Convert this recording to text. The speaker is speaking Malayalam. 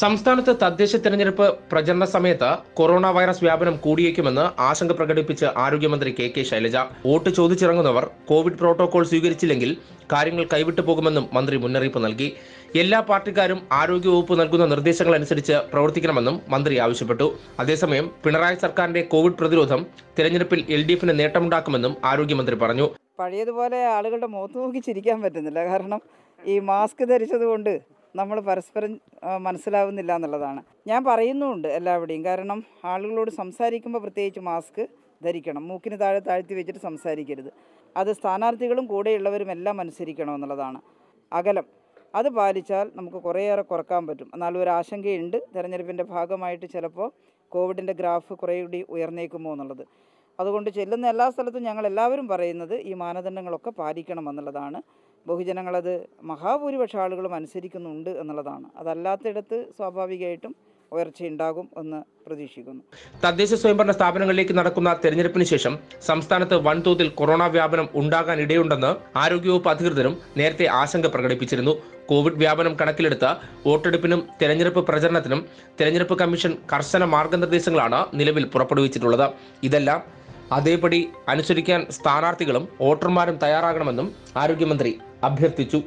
സംസ്ഥാനത്ത് തദ്ദേശ തെരഞ്ഞെടുപ്പ് പ്രചരണ സമയത്ത് കൊറോണ വൈറസ് വ്യാപനം കൂടിയേക്കുമെന്ന് ആശങ്ക പ്രകടിപ്പിച്ച് ആരോഗ്യമന്ത്രി കെ കെ ശൈലജ വോട്ട് ചോദിച്ചിറങ്ങുന്നവർ കോവിഡ് പ്രോട്ടോകോൾ സ്വീകരിച്ചില്ലെങ്കിൽ കാര്യങ്ങൾ കൈവിട്ടു പോകുമെന്നും മന്ത്രി മുന്നറിയിപ്പ് നൽകി എല്ലാ പാർട്ടിക്കാരും ആരോഗ്യവകുപ്പ് നൽകുന്ന നിർദ്ദേശങ്ങൾ അനുസരിച്ച് പ്രവർത്തിക്കണമെന്നും മന്ത്രി ആവശ്യപ്പെട്ടു അതേസമയം പിണറായി സർക്കാരിന്റെ കോവിഡ് പ്രതിരോധം തെരഞ്ഞെടുപ്പിൽ എൽ ഡി എഫിന് നേട്ടമുണ്ടാക്കുമെന്നും ആരോഗ്യമന്ത്രി പറഞ്ഞു പഴയതുപോലെ ആളുകളുടെ മുഖത്ത് നോക്കി ചിരിക്കാൻ പറ്റുന്നില്ല കാരണം ഈ മാസ്ക് ധരിച്ചതുകൊണ്ട് നമ്മൾ പരസ്പരം മനസ്സിലാവുന്നില്ല എന്നുള്ളതാണ് ഞാൻ പറയുന്നുമുണ്ട് എല്ലാവിടെയും കാരണം ആളുകളോട് സംസാരിക്കുമ്പോൾ പ്രത്യേകിച്ച് മാസ്ക് ധരിക്കണം മൂക്കിന് താഴെ താഴ്ത്തി വെച്ചിട്ട് സംസാരിക്കരുത് അത് സ്ഥാനാർത്ഥികളും കൂടെയുള്ളവരും എല്ലാം അനുസരിക്കണം എന്നുള്ളതാണ് അകലം അത് പാലിച്ചാൽ നമുക്ക് കുറേയേറെ കുറക്കാൻ പറ്റും എന്നാലും ഒരു ആശങ്കയുണ്ട് തിരഞ്ഞെടുപ്പിൻ്റെ ഭാഗമായിട്ട് ചിലപ്പോൾ കോവിഡിൻ്റെ ഗ്രാഫ് കുറേ കൂടി ഉയർന്നേക്കുമോ എന്നുള്ളത് അതുകൊണ്ട് ചെല്ലുന്ന എല്ലാ സ്ഥലത്തും ഞങ്ങൾ എല്ലാവരും പറയുന്നത് ഈ മാനദണ്ഡങ്ങളൊക്കെ പാലിക്കണം എന്നുള്ളതാണ് ബഹുജനങ്ങളത് മഹാഭൂരിപക്ഷം ആളുകളും അനുസരിക്കുന്നുണ്ട് എന്നുള്ളതാണ് അതല്ലാത്തിടത്ത് സ്വാഭാവികമായിട്ടും ഉയർച്ചയുണ്ടാകും എന്ന് പ്രതീക്ഷിക്കുന്നു തദ്ദേശ സ്വയംഭരണ സ്ഥാപനങ്ങളിലേക്ക് നടക്കുന്ന തെരഞ്ഞെടുപ്പിന് ശേഷം സംസ്ഥാനത്ത് വൻതോതിൽ കൊറോണ വ്യാപനം ഉണ്ടാകാൻ ഇടയുണ്ടെന്ന് ആരോഗ്യവകുപ്പ് അധികൃതരും നേരത്തെ ആശങ്ക പ്രകടിപ്പിച്ചിരുന്നു കോവിഡ് വ്യാപനം കണക്കിലെടുത്ത് വോട്ടെടുപ്പിനും തെരഞ്ഞെടുപ്പ് പ്രചരണത്തിനും തെരഞ്ഞെടുപ്പ് കമ്മീഷൻ കർശന മാർഗനിർദ്ദേശങ്ങളാണ് നിലവിൽ പുറപ്പെടുവിച്ചിട്ടുള്ളത് ഇതെല്ലാം അതേപടി അനുസരിക്കാൻ സ്ഥാനാർത്ഥികളും വോട്ടർമാരും തയ്യാറാകണമെന്നും ആരോഗ്യമന്ത്രി അഭ്യർത്ഥിച്ചു